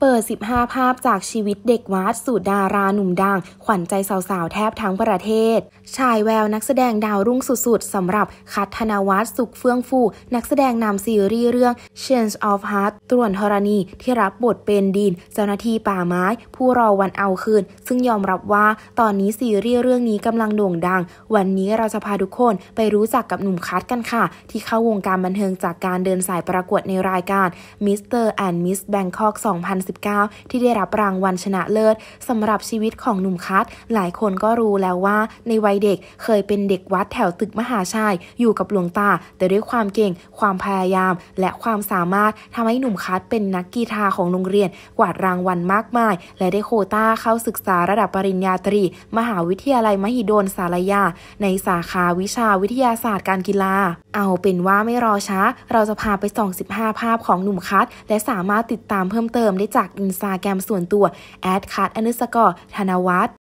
เปิด 15 ภาพจากชีวิตเด็กวัดสูดดาราหนุ่มดัง ขวัญใจสาวๆแทบทั้งประเทศ ชายแววนักแสดงดาวรุ่งสุดๆสำหรับคัทธนวัฒน์สุขเฟื่องฟู นักแสดงนำซีรีส์เรื่อง Change of Heart ตรวนธรณีที่รับบทเป็นดิน เจ้าหน้าที่ป่าไม้ผู้รอวันเอาคืนซึ่งยอมรับว่าตอนนี้ซีรีส์เรื่องนี้กำลังโด่งดัง วันนี้เราจะพาทุกคนไปรู้จักกับหนุ่มคัทกันค่ะ ที่เข้าวงการบันเทิงจากการเดินสายประกวดในรายการ Mr. and Miss Bangkok 2000 2019 ที่ได้รับรางวัลชนะเลิศสำหรับชีวิตของหนุ่มคัทหลายคนก็รู้แล้วว่าในวัยเด็กเคยเป็นเด็กวัดแถวตึกมหาชัยอยู่กับหลวงตา แต่ด้วยความเก่งความพยายาม และความสามารถทำให้หนุ่มคัทเป็นนักกีฬาของโรงเรียนกวาดรางวัลมากมาย และได้โคต้าเข้าศึกษาระดับปริญญาตรี มหาวิทยาลัยมหิดลสารยา ในสาขาวิชาวิทยาศาสตร์การกีฬา เอาเป็นว่าไม่รอช้าเราจะพาไปส่อง15ภาพของหนุ่มคัทและสามารถติดตามเพิ่มเติมได้จากอินสตาแกรมส่วนตัว a d c a t อ u n d e r s c o r e ธนวัฒน์